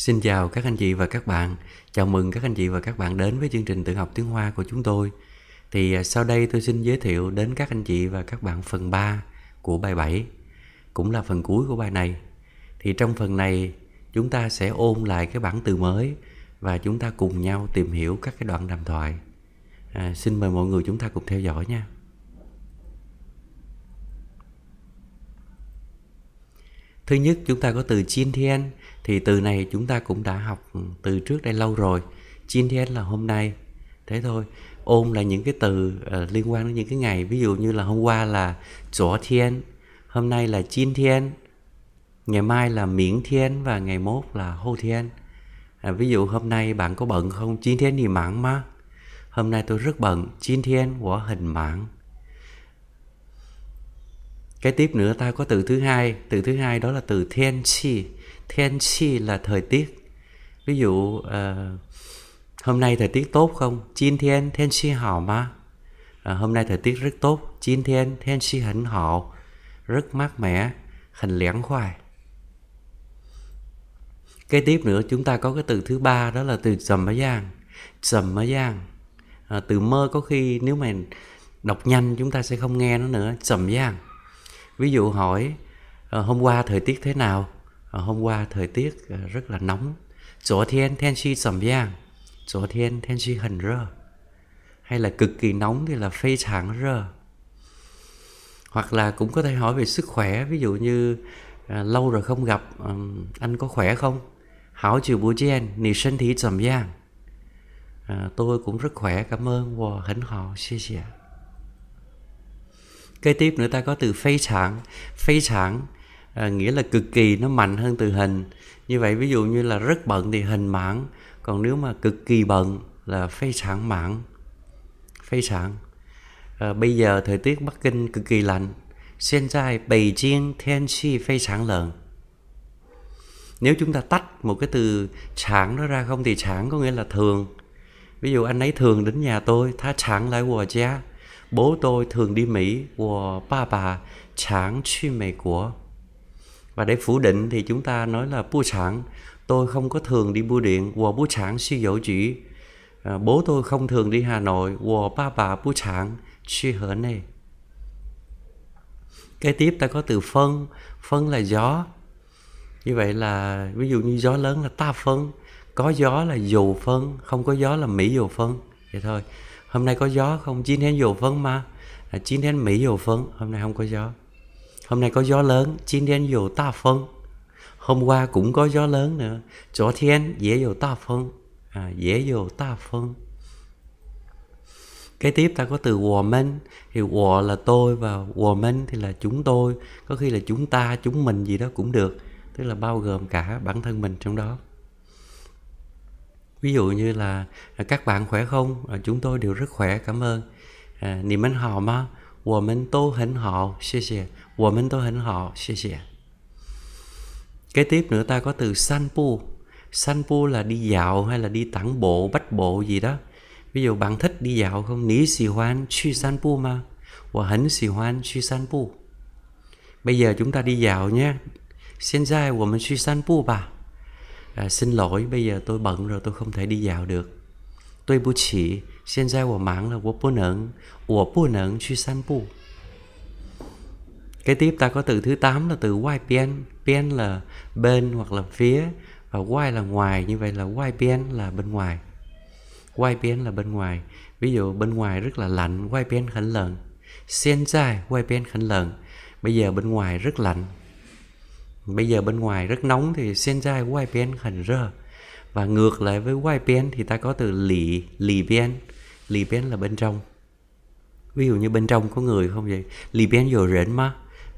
Xin chào các anh chị và các bạn. Chào mừng các anh chị và các bạn đến với chương trình tự học tiếng Hoa của chúng tôi. Thì à, sau đây tôi xin giới thiệu đến các anh chị và các bạn phần 3 của bài 7, cũng là phần cuối của bài này. Thì trong phần này chúng ta sẽ ôn lại cái bản từ mới và chúng ta cùng nhau tìm hiểu các cái đoạn đàm thoại. À, xin mời mọi người chúng ta cùng theo dõi nha. Thứ nhất chúng ta có từ thiên thì từ này chúng ta cũng đã học từ trước đây lâu rồi chin thiên là hôm nay thế thôi ôm là những cái từ uh, liên quan đến những cái ngày ví dụ như là hôm qua là chỗ thiên hôm nay là chin thiên ngày mai là miễn thiên và ngày mốt là hô thiên à, ví dụ hôm nay bạn có bận không chin thiên thì mảng mà hôm nay tôi rất bận chin thiên của hình mạng cái tiếp nữa ta có từ thứ hai từ thứ hai đó là từ thiên chi thiên chi là thời tiết ví dụ uh, hôm nay thời tiết tốt không Jin thiên thiên chi hảo mà à, hôm nay thời tiết rất tốt Jin thiên thiên chi hẳn hảo rất mát mẻ hình lẻn khoai kế tiếp nữa chúng ta có cái từ thứ ba đó là từ sầm mơ giang sầm mơ giang à, từ mơ có khi nếu mà đọc nhanh chúng ta sẽ không nghe nó nữa sầm giang ví dụ hỏi à, hôm qua thời tiết thế nào Ờ, hôm qua thời tiết ờ, rất là nóng chỗ thiên thiên chi sầm giang chỗ thiên thiên chi hình rơ hay là cực kỳ nóng thì là phây thẳng rơ hoặc là cũng có thể hỏi về sức khỏe ví dụ như à, lâu rồi không gặp à, anh có khỏe không hảo chiều buổi chen nì sinh thị trầm giang à, tôi cũng rất khỏe cảm ơn và hỉnh họ xin chào, kế tiếp nữa ta có từ phây sản phây sản à, nghĩa là cực kỳ nó mạnh hơn từ hình như vậy ví dụ như là rất bận thì hình mạng còn nếu mà cực kỳ bận là phê sản mạng phê sản à, bây giờ thời tiết bắc kinh cực kỳ lạnh xin tại Bắc chiên thiên chi phi sản lợn. Nếu chúng ta tách một cái từ sản nó ra không thì sản có nghĩa là thường. Ví dụ anh ấy thường đến nhà tôi, tha sản lại của cha. Bố tôi thường đi Mỹ, của ba bà, sản 去美国 và để phủ định thì chúng ta nói là bố sản tôi không có thường đi bưu điện của bố sản suy dỗ chỉ à, bố tôi không thường đi Hà Nội của ba bà bố sản suy hở này kế tiếp ta có từ phân phân là gió như vậy là ví dụ như gió lớn là ta phân có gió là dù phân không có gió là mỹ dù phân vậy thôi hôm nay có gió không chín đến dù phân mà à, chín đến mỹ dù phân hôm nay không có gió hôm nay có gió lớn 今天有大风 hôm qua cũng có gió lớn nữa 昨天也有大风 à, dễ dồ ta phân kế tiếp ta có từ wò men thì wò là tôi và wò men thì là chúng tôi có khi là chúng ta chúng mình gì đó cũng được tức là bao gồm cả bản thân mình trong đó ví dụ như là à, các bạn khỏe không à, chúng tôi đều rất khỏe cảm ơn à, niềm anh họ mà wò men tô hình họ xie xie 我们都很好，谢谢。Kế tiếp nữa ta có từ sanpu. Sanpu là đi dạo hay là đi tản bộ, bách bộ gì đó. Ví dụ bạn thích đi dạo không? Ní xì hoan chi sanpu mà. Và hẳn xì hoan chi sanpu. Bây giờ chúng ta đi dạo nhé. Xin dài của mình suy sanpu bà. À, xin lỗi, bây giờ tôi bận rồi tôi không thể đi dạo được. Tôi bu chỉ, xin dài của mạng là của bu nẫn, của bu nẫn suy sanpu cái tiếp ta có từ thứ 8 là từ YPN. PN là bên hoặc là phía và Y là ngoài, như vậy là YPN là bên ngoài. YPN là bên ngoài. Ví dụ bên ngoài rất là lạnh, YPN khẩn lợn. Sen dài, YPN khẩn lợn. Bây giờ bên ngoài rất lạnh. Bây giờ bên ngoài rất nóng thì sen dài YPN khẩn rơ. Và ngược lại với YPN thì ta có từ lì, lì biên. Lì biên là bên trong. Ví dụ như bên trong có người không vậy? Lì biên vô rễn mà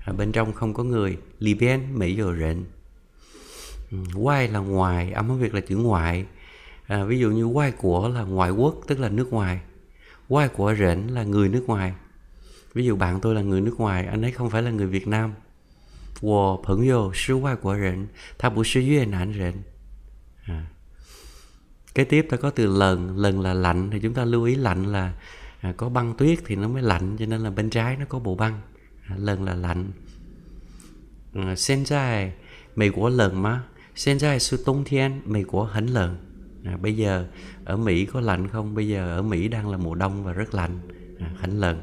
rồi bên trong không có người li bên mỹ giờ rện ngoài ừ, là ngoài âm việt là chữ ngoại à, ví dụ như ngoài của là ngoại quốc tức là nước ngoài ngoài của rện là người nước ngoài ví dụ bạn tôi là người nước ngoài anh ấy không phải là người việt nam 我朋友是外国人，他不是越南人。À. À. Kế tiếp ta có từ lần, lần là lạnh thì chúng ta lưu ý lạnh là à, có băng tuyết thì nó mới lạnh cho nên là bên trái nó có bộ băng. 冷 là lạnh ừ, hiện hiện tại bây giờ ở Mỹ có lạnh không bây giờ ở Mỹ đang là mùa đông và rất lạnh à, hẳn lạnh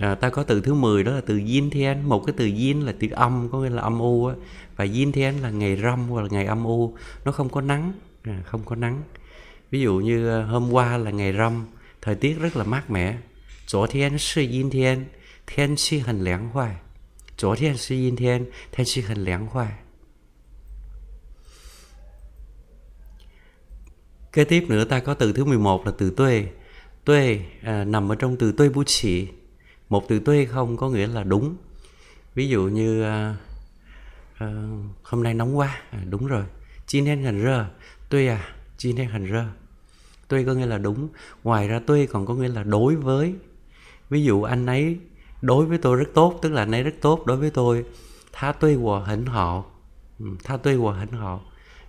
À, ta có từ thứ 10 đó là từ Yin Thiên một cái từ Yin là từ âm có nghĩa là âm u á và Yin Thiên là ngày râm hoặc là ngày âm u nó không có nắng à, không có nắng ví dụ như ờ, hôm qua là ngày râm thời tiết rất là mát mẻ 昨天是阴天，天气很凉快。昨天是阴天，天气很凉快。Kế tiếp nữa ta có từ thứ 11 là từ tuê. Tuê à, nằm ở trong từ tuê bú chỉ. Một từ tuê không có nghĩa là đúng. Ví dụ như à, à, hôm nay nóng quá, à, đúng rồi. Chi nên hành rơ, tuê à, chi nên hành rơ. Tuê có nghĩa là đúng. Ngoài ra tuê còn có nghĩa là đối với ví dụ anh ấy đối với tôi rất tốt tức là anh ấy rất tốt đối với tôi tha tuy hòa hỉnh họ ừ, tha tuy hòa hỉnh họ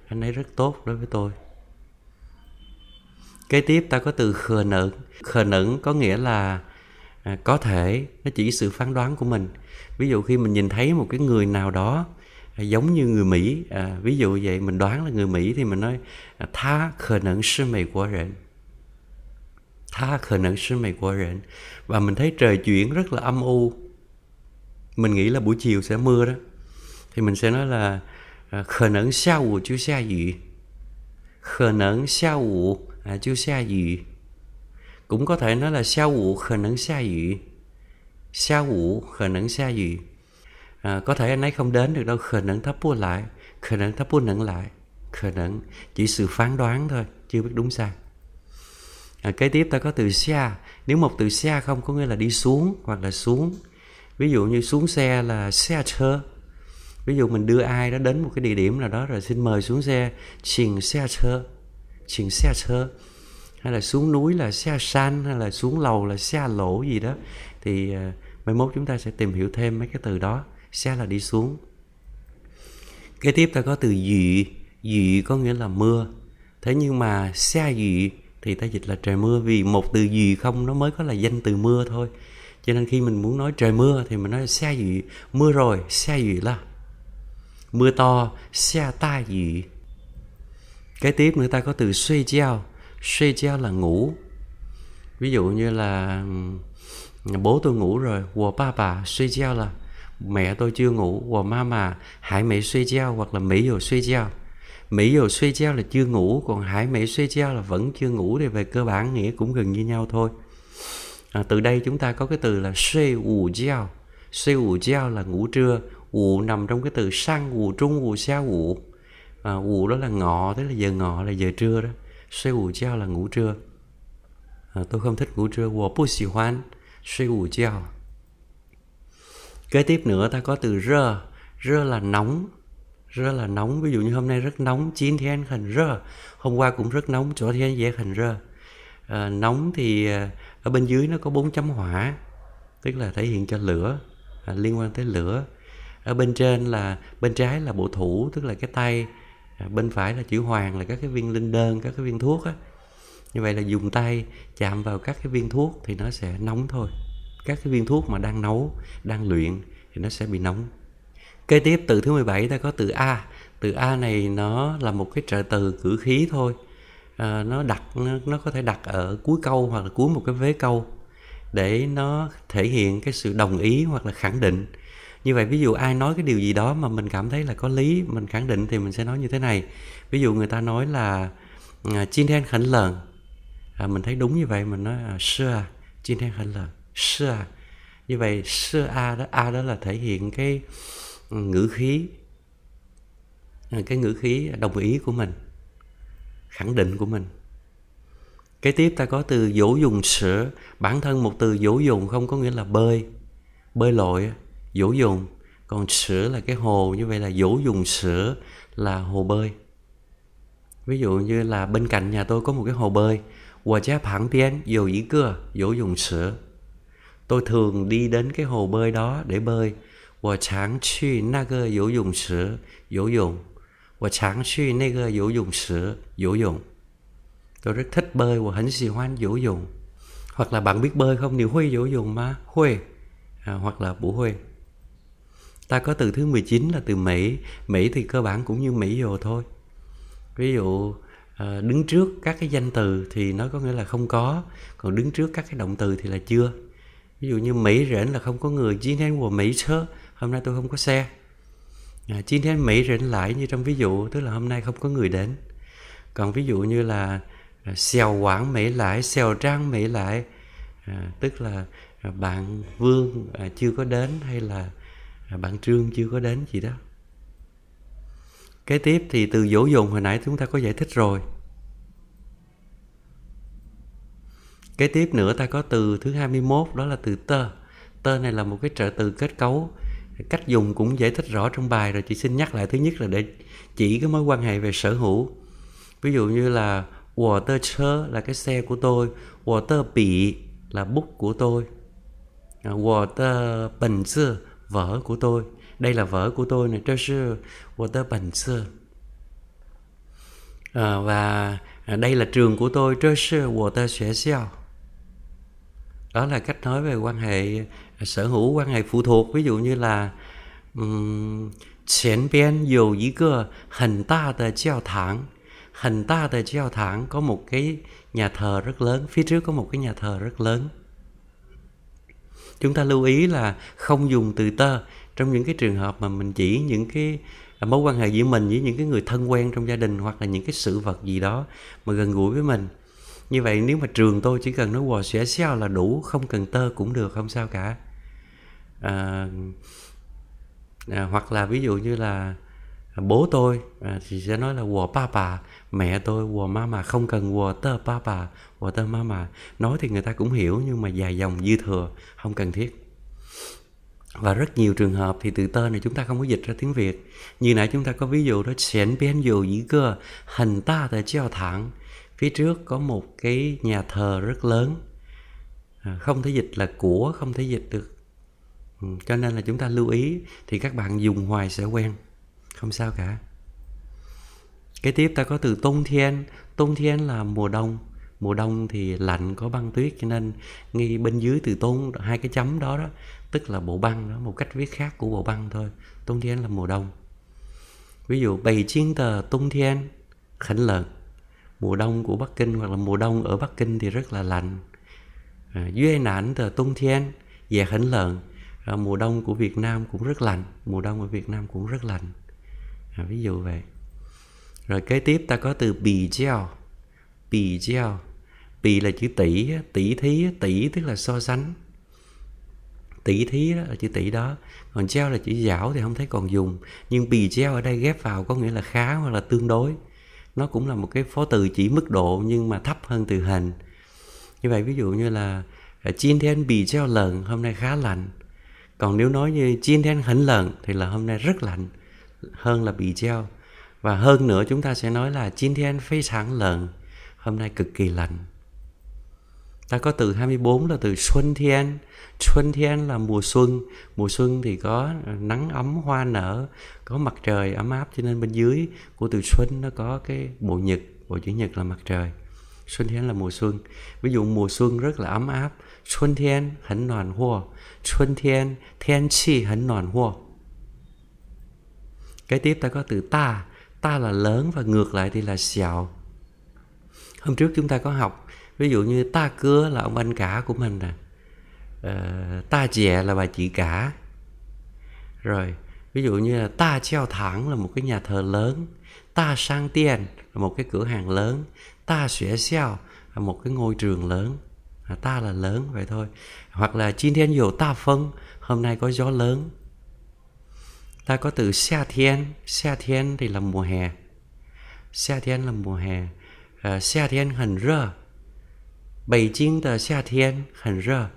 anh ấy rất tốt đối với tôi kế tiếp ta có từ khờ nửng khờ nửng có nghĩa là à, có thể nó chỉ sự phán đoán của mình ví dụ khi mình nhìn thấy một cái người nào đó à, giống như người mỹ à, ví dụ vậy mình đoán là người mỹ thì mình nói à, tha khờ nửng sư mày quá rện 他可能是美国人 và mình thấy trời chuyển rất là âm u mình nghĩ là buổi chiều sẽ mưa đó thì mình sẽ nói là à, khờ nẫn sao của chú xa dị khờ nẫn sao của à, chú xa dị cũng có thể nói là sao của khờ nẫn xa dị sao của khờ nẫn xa dị à, có thể anh ấy không đến được đâu khờ nẫn thấp bua lại khờ nẫn thấp bua nẫn lại khờ nẫn chỉ sự phán đoán thôi chưa biết đúng sai à, kế tiếp ta có từ xa nếu một từ xa không có nghĩa là đi xuống hoặc là xuống ví dụ như xuống xe là xe chơ ví dụ mình đưa ai đó đến một cái địa điểm nào đó rồi xin mời xuống xe chỉnh xe chơ chỉnh xe chơ hay là xuống núi là xe san hay là xuống lầu là xe lỗ gì đó thì uh, mai mốt chúng ta sẽ tìm hiểu thêm mấy cái từ đó xe là đi xuống kế tiếp ta có từ dị dị có nghĩa là mưa thế nhưng mà xe dị thì ta dịch là trời mưa vì một từ gì không nó mới có là danh từ mưa thôi cho nên khi mình muốn nói trời mưa thì mình nói xe gì mưa rồi xe gì là mưa to xe ta gì cái tiếp nữa ta có từ suy treo suy treo là ngủ ví dụ như là bố tôi ngủ rồi của ba bà suy treo là mẹ tôi chưa ngủ của ma mà hãy mẹ suy treo hoặc là mỹ rồi suy treo Mỹ rồi suy treo là chưa ngủ còn Hải Mỹ suy treo là vẫn chưa ngủ thì về cơ bản nghĩa cũng gần như nhau thôi à, từ đây chúng ta có cái từ là suy ủ treo suy ủ treo là ngủ trưa ủ nằm trong cái từ sang ủ trung ủ xa ủ à, ủ đó là ngọ tức là giờ ngọ là giờ trưa đó suy ủ treo là ngủ trưa à, tôi không thích ngủ trưa wo bu xì hoan suy ủ treo kế tiếp nữa ta có từ rơ rơ là nóng rất là nóng ví dụ như hôm nay rất nóng chín thiên khẩn rơ hôm qua cũng rất nóng chỗ thiên dễ khẩn rơ à, nóng thì à, ở bên dưới nó có bốn chấm hỏa tức là thể hiện cho lửa à, liên quan tới lửa ở bên trên là bên trái là bộ thủ tức là cái tay à, bên phải là chữ hoàng là các cái viên linh đơn các cái viên thuốc á như vậy là dùng tay chạm vào các cái viên thuốc thì nó sẽ nóng thôi các cái viên thuốc mà đang nấu đang luyện thì nó sẽ bị nóng kế tiếp từ thứ 17 ta có từ a từ a này nó là một cái trợ từ cử khí thôi à, nó đặt nó, nó có thể đặt ở cuối câu hoặc là cuối một cái vế câu để nó thể hiện cái sự đồng ý hoặc là khẳng định như vậy ví dụ ai nói cái điều gì đó mà mình cảm thấy là có lý mình khẳng định thì mình sẽ nói như thế này ví dụ người ta nói là à, chin hen khẩn lần à, mình thấy đúng như vậy mình nói à, sure à, chin hen khẩn lần sure như vậy sure a đó a đó là thể hiện cái ngữ khí cái ngữ khí đồng ý của mình khẳng định của mình cái tiếp ta có từ dỗ dùng sữa bản thân một từ dỗ dùng không có nghĩa là bơi bơi lội dỗ dùng còn sữa là cái hồ như vậy là dỗ dùng sữa là hồ bơi ví dụ như là bên cạnh nhà tôi có một cái hồ bơi và chép hẳn tiếng dầu dĩ cưa dỗ dùng sữa tôi thường đi đến cái hồ bơi đó để bơi 我常去那个游泳池游泳. bơi. Tôi rất thích bơi, 我很喜欢游泳. Hoặc là bạn biết bơi không? Nếu Huy 游泳 mà. Huy. À, hoặc là Bố Huy. Ta có từ thứ 19 là từ Mỹ. Mỹ thì cơ bản cũng như Mỹ rồi thôi. Ví dụ à, đứng trước các cái danh từ thì nó có nghĩa là không có. Còn đứng trước các cái động từ thì là chưa. Ví dụ như Mỹ rảnh là không có người. Chỉ nên của Mỹ sơ hôm nay tôi không có xe à, chín tháng mỹ rỉnh lại như trong ví dụ tức là hôm nay không có người đến còn ví dụ như là à, xèo quảng mỹ lại xèo trang mỹ lại à, tức là à, bạn vương à, chưa có đến hay là à, bạn trương chưa có đến gì đó kế tiếp thì từ dỗ dồn hồi nãy chúng ta có giải thích rồi kế tiếp nữa ta có từ thứ 21 đó là từ tơ tơ này là một cái trợ từ kết cấu cách dùng cũng giải thích rõ trong bài rồi chị xin nhắc lại thứ nhất là để chỉ cái mối quan hệ về sở hữu ví dụ như là water là cái xe của tôi water bị là bút của tôi à, water bình xưa vở của tôi đây là vở của tôi này treasure water bình xưa à, và đây là trường của tôi treasure water xue xiao đó là cách nói về quan hệ sở hữu quan hệ phụ thuộc ví dụ như là um, 前边有一个很大的教堂很大的教堂 có một cái nhà thờ rất lớn phía trước có một cái nhà thờ rất lớn chúng ta lưu ý là không dùng từ tơ trong những cái trường hợp mà mình chỉ những cái mối quan hệ giữa mình với những cái người thân quen trong gia đình hoặc là những cái sự vật gì đó mà gần gũi với mình như vậy nếu mà trường tôi chỉ cần nói quà xẻ xeo là đủ không cần tơ cũng được không sao cả à, à, hoặc là ví dụ như là bố tôi à, thì sẽ nói là của papa mẹ tôi của mama không cần của tơ papa của tơ mama nói thì người ta cũng hiểu nhưng mà dài dòng dư thừa không cần thiết và rất nhiều trường hợp thì từ tên này chúng ta không có dịch ra tiếng Việt như nãy chúng ta có ví dụ đó xẻn biến dù dĩ cơ hình ta tại treo thẳng phía trước có một cái nhà thờ rất lớn à, không thể dịch là của không thể dịch được Ừ, cho nên là chúng ta lưu ý thì các bạn dùng hoài sẽ quen không sao cả cái tiếp ta có từ Tôn Thiên Tôn Thiên là mùa đông Mùa đông thì lạnh có băng tuyết Cho nên ngay bên dưới từ Tôn Hai cái chấm đó đó Tức là bộ băng đó Một cách viết khác của bộ băng thôi Tôn Thiên là mùa đông Ví dụ Bày chiến tờ Tôn Thiên Khánh lợn Mùa đông của Bắc Kinh Hoặc là mùa đông ở Bắc Kinh thì rất là lạnh à, Duy nản tờ Tôn Thiên về khánh lợn à, mùa đông của Việt Nam cũng rất lạnh mùa đông ở Việt Nam cũng rất lạnh à, ví dụ vậy rồi kế tiếp ta có từ bì gieo bì gieo bì là chữ tỷ tỷ thí tỷ tức là so sánh tỷ thí đó là chữ tỷ đó còn gieo là chữ dảo thì không thấy còn dùng nhưng bì gieo ở đây ghép vào có nghĩa là khá hoặc là tương đối nó cũng là một cái phó từ chỉ mức độ nhưng mà thấp hơn từ hình như vậy ví dụ như là à, chín thiên bì gieo lần hôm nay khá lạnh còn nếu nói như chiên đến hẳn lợn thì là hôm nay rất lạnh hơn là bị treo và hơn nữa chúng ta sẽ nói là chiên thiên phi sáng lợn hôm nay cực kỳ lạnh ta có từ 24 là từ xuân thiên xuân thiên là mùa xuân mùa xuân thì có nắng ấm hoa nở có mặt trời ấm áp cho nên bên dưới của từ xuân nó có cái bộ nhật bộ chữ nhật là mặt trời xuân thiên là mùa xuân ví dụ mùa xuân rất là ấm áp 春天很暖和，春天天气很暖和. Kế tiếp ta có từ ta, ta là lớn và ngược lại thì là xào. Hôm trước chúng ta có học, ví dụ như ta cưa là ông anh cả của mình nè. À, ta dẹ là bà chị cả. Rồi, ví dụ như là ta treo thẳng là một cái nhà thờ lớn, ta sang tiền là một cái cửa hàng lớn, ta xỉa xeo là một cái ngôi trường lớn ta là lớn vậy thôi hoặc là chi thiên ta phân hôm nay có gió lớn ta có từ xe thiên xe thiên thì là mùa hè xe thiên là mùa hè à, xa thiên hẳn rơ Bảy Kinh tờ xa thiên hẳn rơ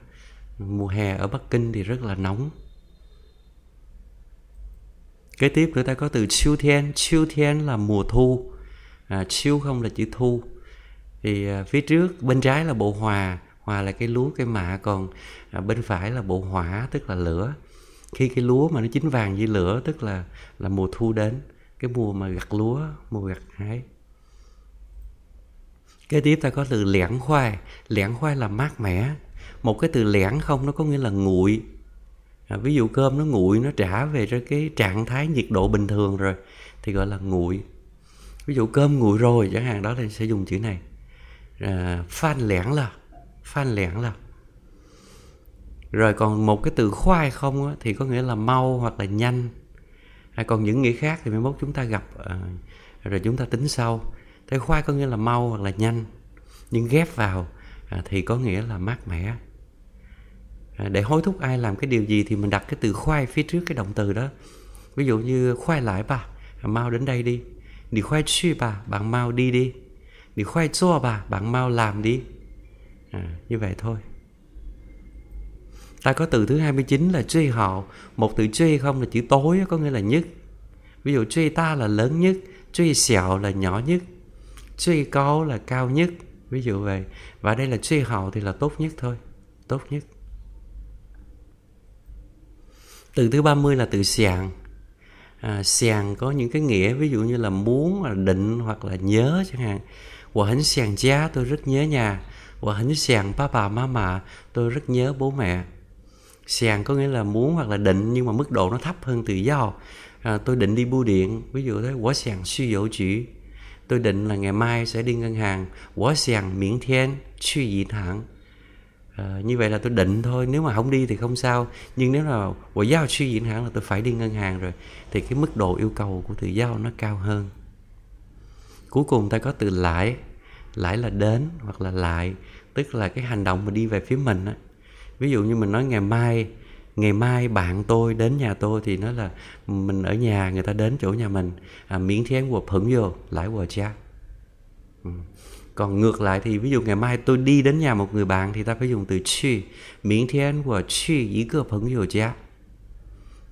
mùa hè ở Bắc Kinh thì rất là nóng kế tiếp nữa ta có từ chiêu thiên chiêu thiên là mùa thu à, không là chữ thu thì à, phía trước bên trái là bộ hòa hoa là cái lúa cái mạ còn à, bên phải là bộ hỏa tức là lửa khi cái lúa mà nó chín vàng với lửa tức là là mùa thu đến cái mùa mà gặt lúa mùa gặt hái kế tiếp ta có từ lẻn khoai lẻn khoai là mát mẻ một cái từ lẻn không nó có nghĩa là nguội à, ví dụ cơm nó nguội nó trả về cho cái trạng thái nhiệt độ bình thường rồi thì gọi là nguội ví dụ cơm nguội rồi chẳng hạn đó thì sẽ dùng chữ này à, phan lẻn là phan lẻn là rồi còn một cái từ khoai không á, thì có nghĩa là mau hoặc là nhanh hay còn những nghĩa khác thì mới mốt chúng ta gặp ờ, rồi chúng ta tính sau thế khoai có nghĩa là mau hoặc là nhanh nhưng ghép vào à, thì có nghĩa là mát mẻ à, để hối thúc ai làm cái điều gì thì mình đặt cái từ khoai phía trước cái động từ đó ví dụ như khoai lại bà à, mau đến đây đi đi khoai suy bà bạn mau đi đi đi khoai cho bà bạn mau làm đi à, như vậy thôi ta có từ thứ 29 là truy họ một từ truy không là chữ tối có nghĩa là nhất ví dụ truy ta là lớn nhất truy sẹo là nhỏ nhất truy cao là cao nhất ví dụ vậy và đây là truy họ thì là tốt nhất thôi tốt nhất từ thứ 30 là từ sàng à, sàng có những cái nghĩa ví dụ như là muốn là định hoặc là nhớ chẳng hạn của hánh sàng giá tôi rất nhớ nhà và hình sàn ba bà má mà tôi rất nhớ bố mẹ sàn có nghĩa là muốn hoặc là định nhưng mà mức độ nó thấp hơn tự do à, tôi định đi bưu điện ví dụ thế quá tôi định là ngày mai sẽ đi ngân hàng quá à, như vậy là tôi định thôi nếu mà không đi thì không sao nhưng nếu là quả giao suy diễn hẳn là tôi phải đi ngân hàng rồi thì cái mức độ yêu cầu của tự do nó cao hơn cuối cùng ta có từ lãi lại là đến hoặc là lại tức là cái hành động mà đi về phía mình á ví dụ như mình nói ngày mai ngày mai bạn tôi đến nhà tôi thì nó là mình ở nhà người ta đến chỗ nhà mình à, miễn thế của hứng vô lại của cha ừ. còn ngược lại thì ví dụ ngày mai tôi đi đến nhà một người bạn thì ta phải dùng từ chi miễn thế của chi ý cơ hứng vô cha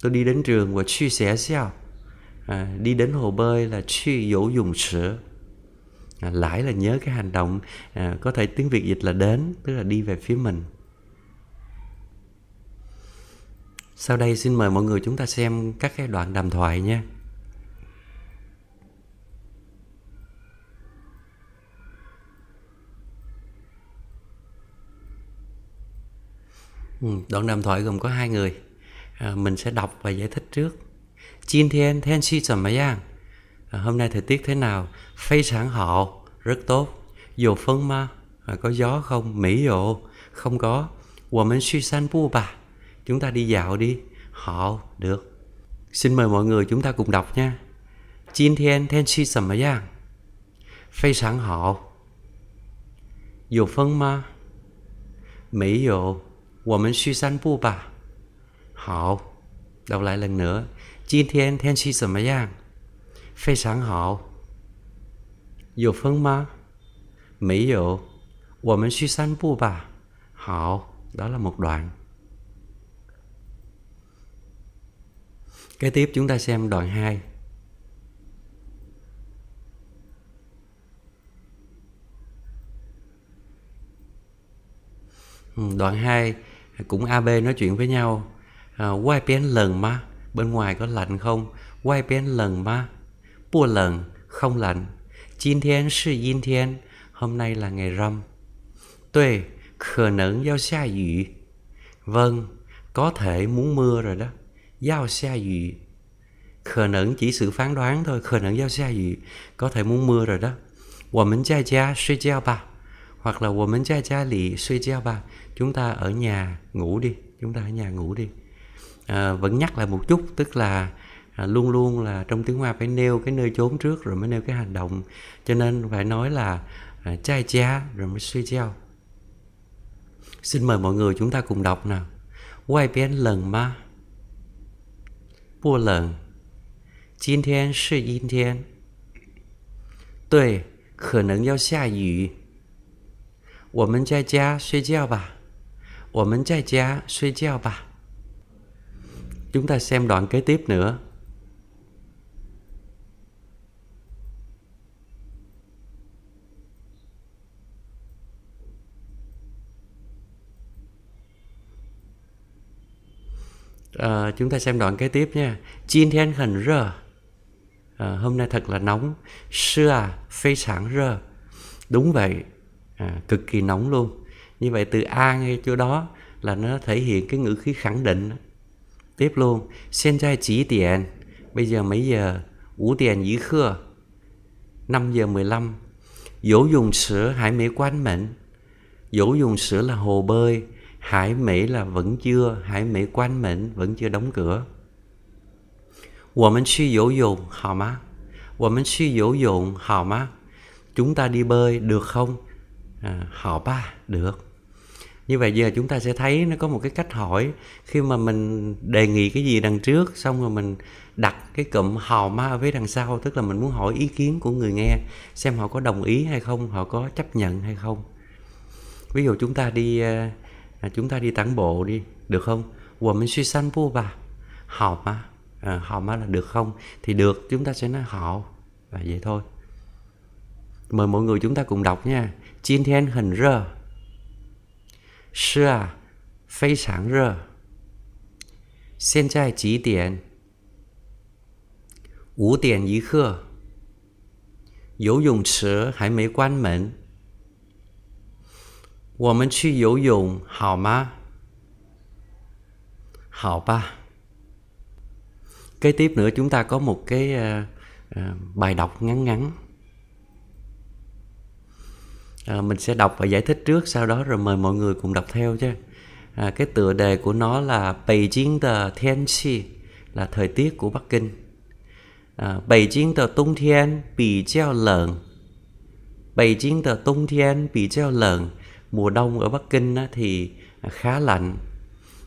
tôi đi đến trường của chi sẽ sao à, đi đến hồ bơi là chi dỗ dùng sữa à, lãi là nhớ cái hành động à, có thể tiếng việt dịch là đến tức là đi về phía mình sau đây xin mời mọi người chúng ta xem các cái đoạn đàm thoại nha ừ, đoạn đàm thoại gồm có hai người à, mình sẽ đọc và giải thích trước. chin thiên thiên chi chẳng mấy hôm nay thời tiết thế nào phay sản họ rất tốt dù phân ma à, có gió không mỹ dụ không có của mình suy san bu bà chúng ta đi dạo đi họ được xin mời mọi người chúng ta cùng đọc nha Chín thiên thiên suy sầm mà giang phay sản họ dù phân ma mỹ dụ của mình suy san bu bà họ đọc lại lần nữa Chín thiên thiên suy sầm mà giang 非常好，有风吗？没有，我们去散步吧。好, đó là một đoạn. Kế tiếp chúng ta xem đoạn 2. Đoạn 2 cũng AB nói chuyện với nhau. À, quay bên lần mà, bên ngoài có lạnh không? Quay bên lần mà. Bùa lạnh không lạnh. Hôm nay là ngày rằm. Tuệ, vâng, có thể muốn mưa rồi đó. Giao xa dụ. Khờ nẫn chỉ sự phán đoán thôi. Khờ nẫn giao xa dụ. Có thể muốn mưa rồi đó. Wo là wo Chúng ta ở nhà ngủ đi. Chúng ta ở nhà ngủ đi. À, vẫn nhắc lại một chút. Tức là à, luôn luôn là trong tiếng hoa phải nêu cái nơi chốn trước rồi mới nêu cái hành động cho nên phải nói là à, chai cha rồi mới suy treo xin mời mọi người chúng ta cùng đọc nào Quay biến lần ma bua lần Chín thiên sư yin thiên Tuệ khả năng giao xa yu Wo men zai jia sui jiao ba Wo men zai jia sui jiao ba Chúng ta xem đoạn kế tiếp nữa à, chúng ta xem đoạn kế tiếp nha Jin thiên hẳn rơ à, hôm nay thật là nóng sư à phê sản rơ đúng vậy à, cực kỳ nóng luôn như vậy từ a ngay chỗ đó là nó thể hiện cái ngữ khí khẳng định tiếp luôn sen trai chỉ tiền bây giờ mấy giờ ngủ tiền dĩ khưa 5 giờ 15 dỗ dùng sữa hải mỹ quán mệnh dỗ dùng sữa là hồ bơi Hải Mỹ là vẫn chưa, Hải Mỹ quan mệnh vẫn chưa đóng cửa. Chúng ta đi bơi được không? À, họ ba được. Như vậy giờ chúng ta sẽ thấy nó có một cái cách hỏi khi mà mình đề nghị cái gì đằng trước xong rồi mình đặt cái cụm hào ma ở phía đằng sau tức là mình muốn hỏi ý kiến của người nghe xem họ có đồng ý hay không, họ có chấp nhận hay không. Ví dụ chúng ta đi uh, à, chúng ta đi tản bộ đi được không của mình suy san vô bà họ mà à, họ mà là được không thì được chúng ta sẽ nói họ và vậy thôi mời mọi người chúng ta cùng đọc nha Chín thiên hình rơ Sư à Phi sáng rơ Hiện tại chỉ điểm 五点一刻，游泳池还没关门。我们去游泳好吗？好吧. Kế tiếp nữa chúng ta có một cái uh, uh, bài đọc ngắn ngắn. À, mình sẽ đọc và giải thích trước, sau đó rồi mời mọi người cùng đọc theo chứ. À, cái tựa đề của nó là Bảy the tờ thiên chi là thời tiết của Bắc Kinh. À, Bảy chiến tờ tung thiên bị treo lợn. Bảy chiến tung thiên bị treo lợn mùa đông ở Bắc Kinh thì khá lạnh.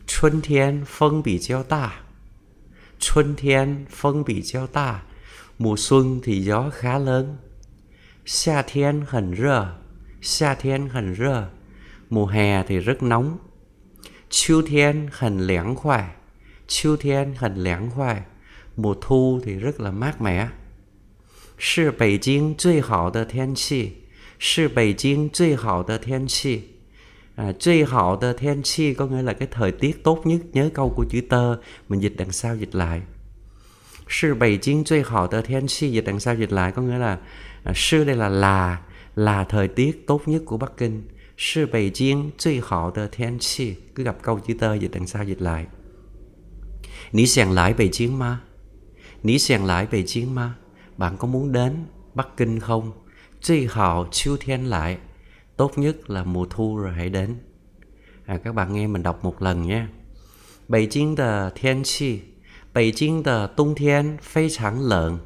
Xuân thiên phân bị chiêu tà. Xuân thiên phân bị chiêu tà. Mùa xuân thì gió khá lớn. Xa thiên hẳn rờ. Xa thiên hẳn rờ. Mùa hè thì rất nóng. Chiêu thiên hẳn lẻng khỏe. Chiêu thiên hẳn lẻng khỏe. Mùa thu thì rất là mát mẻ. 是北京最好的天气。是北京最好的天气 à, 最 hậu tơ thiên chi có nghĩa là cái thời tiết tốt nhất nhớ câu của chữ tơ mình dịch đằng sau dịch lại sư bày chiến truy hậu tơ thiên chi dịch đằng sau dịch lại có nghĩa là à, sư đây là là là thời tiết tốt nhất của bắc kinh sư bày chiến truy hậu tơ thiên chi cứ gặp câu chữ tơ dịch đằng sau dịch lại nỉ sèn lại bày chiến ma nỉ sèn lại bày chiến ma bạn có muốn đến bắc kinh không 最好秋天 lại tốt nhất là mùa thu rồi hãy đến à, các bạn nghe mình đọc một lần nhé Bắc Kinh de thiên chi Bắc Kinh de đông thiên phi chẳng lạnh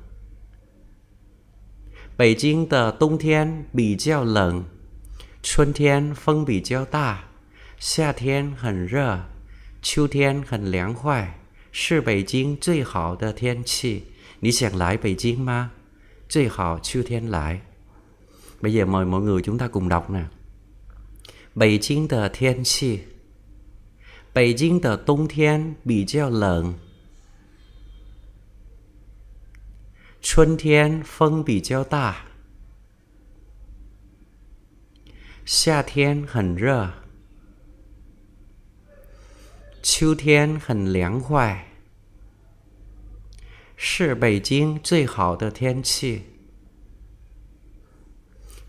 Bắc Kinh de đông thiên bị 较 lạnh Xuân thiên phong bị 较 đa Xia thiên hẳn rơ Chiu thiên hẳn liang hoài Sư Bắc Kinh 最好的天气你想来北京吗最好秋天来 Bây giờ mời mọi người chúng ta cùng đọc nè. Bắc Kinh de thiên khí. Bắc Kinh de đông thiên bị giao lạnh. Xuân thiên phong bị giao đa. Xia thiên hẳn rơ. Chiu thiên hẳn liáng hoài. 是北京最好的天气。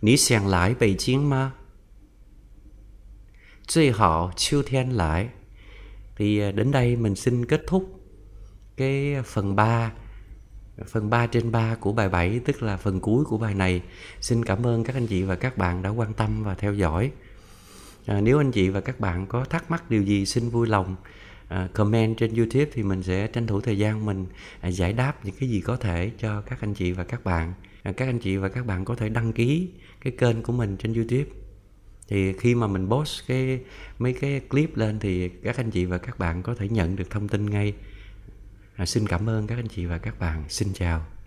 你想来北京吗？最好秋 thiên lại. Thì à, đến đây mình xin kết thúc cái phần 3 phần 3 trên 3 của bài 7 tức là phần cuối của bài này. Xin cảm ơn các anh chị và các bạn đã quan tâm và theo dõi. À, nếu anh chị và các bạn có thắc mắc điều gì xin vui lòng à, comment trên YouTube thì mình sẽ tranh thủ thời gian mình à, giải đáp những cái gì có thể cho các anh chị và các bạn. À, các anh chị và các bạn có thể đăng ký cái kênh của mình trên youtube thì khi mà mình post cái mấy cái clip lên thì các anh chị và các bạn có thể nhận được thông tin ngay à, xin cảm ơn các anh chị và các bạn xin chào